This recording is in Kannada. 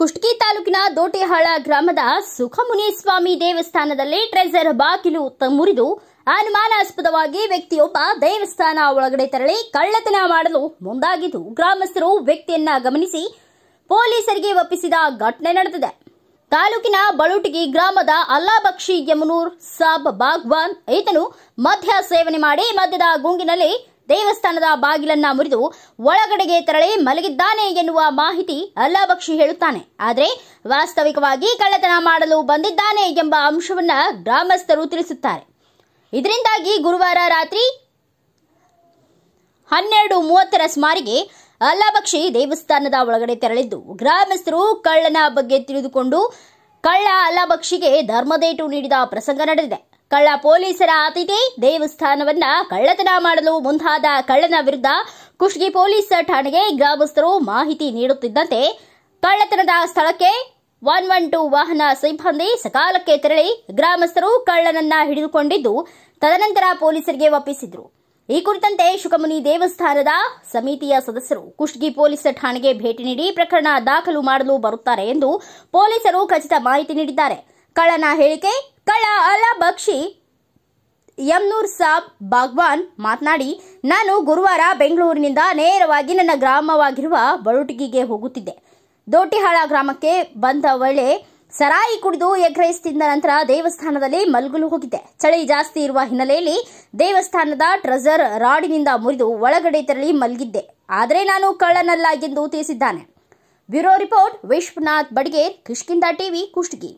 ಕುಷ್ಟಗಿ ತಾಲೂಕಿನ ದೋಟೆಹಾಳ ಗ್ರಾಮದ ಸುಖಮುನಿ ಸ್ವಾಮಿ ದೇವಸ್ಥಾನದಲ್ಲಿ ಟ್ರೆಜರ್ ಬಾಗಿಲು ಮುರಿದು ಅನುಮಾನಾಸ್ಪದವಾಗಿ ವ್ಯಕ್ತಿಯೊಬ್ಬ ದೇವಸ್ಥಾನ ಒಳಗಡೆ ತೆರಳಿ ಕಳ್ಳತನ ಮಾಡಲು ಮುಂದಾಗಿದ್ದು ಗ್ರಾಮಸ್ಥರು ವ್ಯಕ್ತಿಯನ್ನ ಗಮನಿಸಿ ಪೊಲೀಸರಿಗೆ ಒಪ್ಪಿಸಿದ ಘಟನೆ ನಡೆದಿದೆ ತಾಲೂಕಿನ ಬಳುಟಗಿ ಗ್ರಾಮದ ಅಲ್ಲಾಬಕ್ಷಿ ಯಮನೂರ್ ಸಾಬ್ ಬಾಗ್ವಾನ್ ಈತನು ಮದ್ಯ ಸೇವನೆ ಮಾಡಿ ಮದ್ಯದ ಗುಂಗಿನಲ್ಲಿ ದೇವಸ್ಥಾನದ ಬಾಗಿಲನ್ನ ಮುರಿದು ಒಳಗಡೆಗೆ ತೆರಳಿ ಮಲಗಿದ್ದಾನೆ ಎನ್ನುವ ಮಾಹಿತಿ ಅಲ್ಲಾಬಕ್ಷಿ ಹೇಳುತ್ತಾನೆ ಆದರೆ ವಾಸ್ತವಿಕವಾಗಿ ಕಳ್ಳತನ ಮಾಡಲು ಬಂದಿದ್ದಾನೆ ಎಂಬ ಅಂಶವನ್ನ ಗ್ರಾಮಸ್ಥರು ತಿಳಿಸುತ್ತಾರೆ ಇದರಿಂದಾಗಿ ಗುರುವಾರ ರಾತ್ರಿ ಹನ್ನೆರಡು ಮೂವತ್ತರ ಸುಮಾರಿಗೆ ಅಲ್ಲಾಬಕ್ಷಿ ದೇವಸ್ಥಾನದ ಒಳಗಡೆ ತೆರಳಿದ್ದು ಗ್ರಾಮಸ್ಥರು ಕಳ್ಳನ ಬಗ್ಗೆ ತಿಳಿದುಕೊಂಡು ಕಳ್ಳ ಅಲ್ಲಾಬಕ್ಷಿಗೆ ಧರ್ಮದೇಟು ನೀಡಿದ ಪ್ರಸಂಗ ನಡೆದಿದೆ ಕಳ್ಳ ಪೊಲೀಸರ ಅತಿಥಿ ದೇವಸ್ಥಾನವನ್ನ ಕಳ್ಳತನ ಮಾಡಲು ಮುಂದಾದ ಕಳ್ಳನ ವಿರುದ್ಧ ಕುಷ್ಗಿ ಪೊಲೀಸ್ ಠಾಣೆಗೆ ಗ್ರಾಮಸ್ಥರು ಮಾಹಿತಿ ನೀಡುತ್ತಿದ್ದಂತೆ ಕಳ್ಳತನದ ಸ್ಥಳಕ್ಕೆ ಒನ್ ಒನ್ ಟು ವಾಹನ ಸಿಬ್ಬಂದಿ ಸಕಾಲಕ್ಕೆ ತೆರಳಿ ಗ್ರಾಮಸ್ಥರು ಕಳ್ಳನನ್ನ ಹಿಡಿದುಕೊಂಡಿದ್ದು ತದನಂತರ ಪೊಲೀಸರಿಗೆ ಒಪ್ಪಿಸಿದ್ರು ಈ ಕುರಿತಂತೆ ಶುಕಮುನಿ ದೇವಸ್ಥಾನದ ಸಮಿತಿಯ ಸದಸ್ಯರು ಕುಷ್ಗಿ ಪೊಲೀಸ್ ಠಾಣೆಗೆ ಭೇಟಿ ನೀಡಿ ಪ್ರಕರಣ ದಾಖಲು ಮಾಡಲು ಬರುತ್ತಾರೆ ಎಂದು ಪೊಲೀಸರು ಖಚಿತ ಮಾಹಿತಿ ನೀಡಿದ್ದಾರೆ ಕಳ್ಳನ ಹೇಳಿಕೆ ಕಳ್ಳ ಅಲ ಬಕ್ಷಿ ಯಮ್ನೂರ್ ಸಾಬ್ ಬಾಗ್ವಾನ್ ಮಾತನಾಡಿ ನಾನು ಗುರುವಾರ ಬೆಂಗಳೂರಿನಿಂದ ನೇರವಾಗಿ ನನ್ನ ಗ್ರಾಮವಾಗಿರುವ ಬಳುಟಿಗಿಗೆ ಹೋಗುತ್ತಿದ್ದೆ ದೋಟಿಹಾಳ ಗ್ರಾಮಕ್ಕೆ ಬಂದ ವೇಳೆ ಸರಾಯಿ ಕುಡಿದು ಎಗ್ರಹಿಸುತ್ತಿದ್ದ ನಂತರ ದೇವಸ್ಥಾನದಲ್ಲಿ ಮಲ್ಗಲು ಹೋಗಿದ್ದೆ ಚಳಿ ಜಾಸ್ತಿ ಇರುವ ಹಿನ್ನೆಲೆಯಲ್ಲಿ ದೇವಸ್ಥಾನದ ಟ್ರೆಸರ್ ರಾಡಿನಿಂದ ಮುರಿದು ಒಳಗಡೆ ತೆರಳಿ ಮಲಗಿದ್ದೆ ಆದರೆ ನಾನು ಕಳ್ಳನಲ್ಲ ಎಂದು ತಿಳಿಸಿದ್ದಾನೆ bureau report Vishwanath Badiger Kishkinda TV Kushtagi